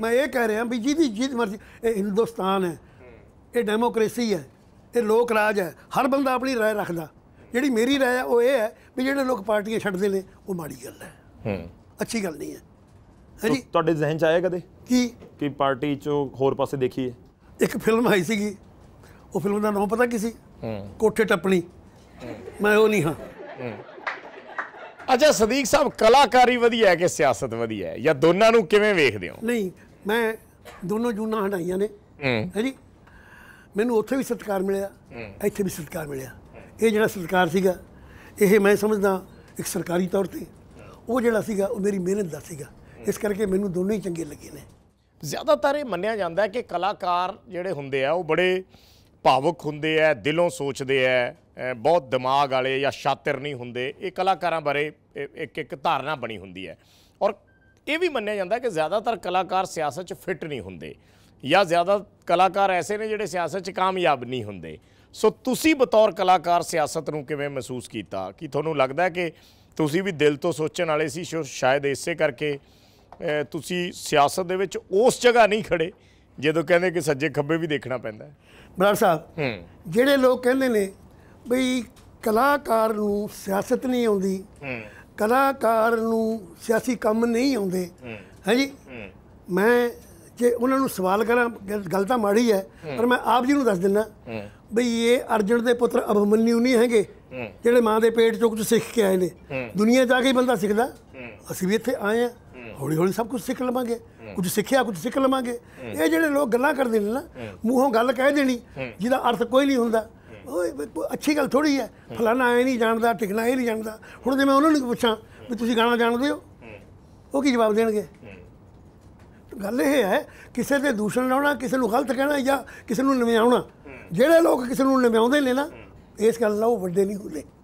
ਮੈਂ ਇਹ ਕਹਿ ਰਿਹਾ ਵੀ ਜਿਹਦੀ ਜਿਹਦ ਮਰਜ਼ੀ ਇਹ ਹਿੰਦੁਸਤਾਨ ਹੈ ਇਹ ਡੈਮੋਕ੍ਰੇਸੀ ਹੈ ਇਹ ਲੋਕ ਰਾਜ ਹੈ ਹਰ ਬੰਦਾ ਆਪਣੀ رائے ਰੱਖਦਾ ਜਿਹੜੀ ਮੇਰੀ رائے ਹੈ ਉਹ ਇਹ ਹੈ ਵੀ ਜਿਹੜੇ ਲੋਕ ਪਾਰਟੀਆਂ ਛੱਡਦੇ ਨੇ ਉਹ ਮਾੜੀ ਗੱਲ ਹੈ ਹੂੰ ਅੱਛੀ ਗੱਲ ਨਹੀਂ ਹੈ ਹਾਂਜੀ ਤੁਹਾਡੇ ਜ਼ਿਹਨ ਚ ਆਇਆ ਕਦੇ ਕੀ ਕਿ ਪਾਰਟੀ ਚੋਂ ਹੋਰ ਪਾਸੇ ਦੇਖੀਏ ਇੱਕ ਫਿਲਮ ਆਈ ਸੀਗੀ ਉਹ ਫਿਲਮ ਦਾ ਨਾਮ ਪਤਾ ਕੀ ਸੀ ਕੋਠੇ ਟੱਪਣੀ ਮੈਂ ਉਹ ਨਹੀਂ ਹਾਂ ਅੱਛਾ ਸਦੀਕ ਸਾਹਿਬ ਕਲਾਕਾਰੀ ਵਧੀਆ ਹੈ ਕਿ ਸਿਆਸਤ ਵਧੀਆ ਹੈ ਜਾਂ ਦੋਨਾਂ ਨੂੰ ਕਿਵੇਂ ਵੇਖਦੇ ਹੋ ਨਹੀਂ ਮੈਂ ਦੋਨੋਂ ਜੂਨਾਂ ਹਟਾਈਆਂ ਨੇ ਹੈ ਜੀ ਮੈਨੂੰ ਉੱਥੇ ਵੀ ਸਤਿਕਾਰ ਮਿਲਿਆ ਇੱਥੇ ਵੀ ਸਤਿਕਾਰ ਮਿਲਿਆ ਇਹ ਜਿਹੜਾ ਸਤਿਕਾਰ ਸੀਗਾ ਇਹ ਮੈਂ ਸਮਝਦਾ ਇੱਕ ਸਰਕਾਰੀ ਤੌਰ ਤੇ ਉਹ ਜਿਹੜਾ ਸੀਗਾ ਉਹ ਮੇਰੀ ਮਿਹਨਤ ਦਾ ਸੀਗਾ ਇਸ ਕਰਕੇ ਮੈਨੂੰ ਦੋਨੋਂ ਹੀ ਚੰਗੇ ਲੱਗੇ ਨੇ ਜ਼ਿਆਦਾਤਰ ਇਹ ਮੰਨਿਆ ਜਾਂਦਾ ਹੈ ਕਿ ਕਲਾਕਾਰ ਜਿਹੜੇ ਹੁੰਦੇ ਆ ਉਹ ਬੜੇ ਭਾਵੁਕ ਹੁੰਦੇ ਆ ਦਿਲੋਂ ਸੋਚਦੇ ਆ ਬਹੁਤ ਦਿਮਾਗ ਵਾਲੇ ਜਾਂ ਸ਼ਾਤਰ ਨਹੀਂ ਹੁੰਦੇ ਇਹ ਕਲਾਕਾਰਾਂ ਬਾਰੇ ਇੱਕ ਇੱਕ ਧਾਰਨਾ ਬਣੀ ਹੁੰਦੀ ਹੈ ਔਰ ਇਹ ਵੀ ਮੰਨਿਆ ਜਾਂਦਾ ਕਿ ਜ਼ਿਆਦਾਤਰ ਕਲਾਕਾਰ ਸਿਆਸਤ 'ਚ ਫਿੱਟ ਨਹੀਂ ਹੁੰਦੇ ਜਾਂ ਜ਼ਿਆਦਾ ਕਲਾਕਾਰ ਐਸੇ ਨੇ ਜਿਹੜੇ ਸਿਆਸਤ 'ਚ ਕਾਮਯਾਬ ਨਹੀਂ ਹੁੰਦੇ ਸੋ ਤੁਸੀਂ ਬਤੌਰ ਕਲਾਕਾਰ ਸਿਆਸਤ ਨੂੰ ਕਿਵੇਂ ਮਹਿਸੂਸ ਕੀਤਾ ਕਿ ਤੁਹਾਨੂੰ ਲੱਗਦਾ ਕਿ ਤੁਸੀਂ ਵੀ ਦਿਲ ਤੋਂ ਸੋਚਣ ਵਾਲੇ ਸੀ ਸ਼ਾਇਦ ਇਸੇ ਕਰਕੇ ਤੁਸੀਂ ਸਿਆਸਤ ਦੇ ਵਿੱਚ ਉਸ ਜਗ੍ਹਾ ਨਹੀਂ ਖੜੇ ਜਦੋਂ ਕਹਿੰਦੇ ਕਿ ਸੱਜੇ ਖੱਬੇ ਵੀ ਦੇਖਣਾ ਪੈਂਦਾ ਬਰਾੜ ਸਾਹਿਬ ਜਿਹੜੇ ਲੋਕ ਕਹਿੰਦੇ ਨੇ ਬਈ ਕਲਾਕਾਰ ਨੂੰ ਸਿਆਸਤ ਨਹੀਂ ਆਉਂਦੀ ਕਲਾਕਾਰ ਨੂੰ ਸਿਆਸੀ ਕੰਮ ਨਹੀਂ ਆਉਂਦੇ ਹਾਂਜੀ ਮੈਂ ਜੇ ਉਹਨਾਂ ਨੂੰ ਸਵਾਲ ਕਰਾਂ ਗੱਲ ਤਾਂ ਮਾੜੀ ਹੈ ਪਰ ਮੈਂ ਆਪ ਜੀ ਨੂੰ ਦੱਸ ਦਿੰਨਾ ਬਈ ਇਹ ਅਰਜਨ ਦੇ ਪੁੱਤਰ ਅਭਮਨਿਉ ਨਹੀਂ ਹੈਗੇ ਜਿਹੜੇ ਮਾਂ ਦੇ ਪੇਟ ਚੋਂ ਕੁਝ ਸਿੱਖ ਕੇ ਆਏ ਨੇ ਦੁਨੀਆ ਜਾ ਕੇ ਬੰਦਾ ਸਿੱਖਦਾ ਅਸੀਂ ਵੀ ਇੱਥੇ ਆਏ ਆ ਹੌਲੀ ਹੌਲੀ ਸਭ ਕੁਝ ਸਿੱਖ ਲਵਾਂਗੇ ਕੁਝ ਸਿੱਖਿਆ ਕੁਝ ਸਿੱਖ ਲਵਾਂਗੇ ਇਹ ਜਿਹੜੇ ਲੋਕ ਗੱਲਾਂ ਕਰਦੇ ਨੇ ਨਾ ਮੂੰਹੋਂ ਗੱਲ ਕਹਿ ਦੇਣੀ ਜਿਹਦਾ ਅਰਥ ਕੋਈ ਨਹੀਂ ਹੁੰਦਾ ਉਹ ਅੱਛੀ ਗੱਲ ਥੋੜੀ ਹੈ ਫਲਾਣਾ ਐ ਨਹੀਂ ਜਾਣਦਾ ਟਿਕਣਾ ਇਹ ਨਹੀਂ ਜਾਣਦਾ ਹੁਣ ਜੇ ਮੈਂ ਉਹਨਾਂ ਨੂੰ ਪੁੱਛਾਂ ਵੀ ਤੁਸੀਂ ਗਾਣਾ ਜਾਣਦੇ ਹੋ ਉਹ ਕੀ ਜਵਾਬ ਦੇਣਗੇ ਗੱਲ ਇਹ ਹੈ ਕਿਸੇ ਦੇ ਦੂਸ਼ਣ ਲਾਉਣਾ ਕਿਸੇ ਨੂੰ ਗਲਤ ਕਹਿਣਾ ਜਾਂ ਕਿਸੇ ਨੂੰ ਨਵਿਆਉਣਾ ਜਿਹੜੇ ਲੋਕ ਕਿਸੇ ਨੂੰ ਨਵਿਆਉਂਦੇ ਨੇ ਨਾ ਇਸ ਗੱਲ ਨਾਲ ਉਹ ਵੱਡੇ ਨਹੀਂ ਹੁੰਦੇ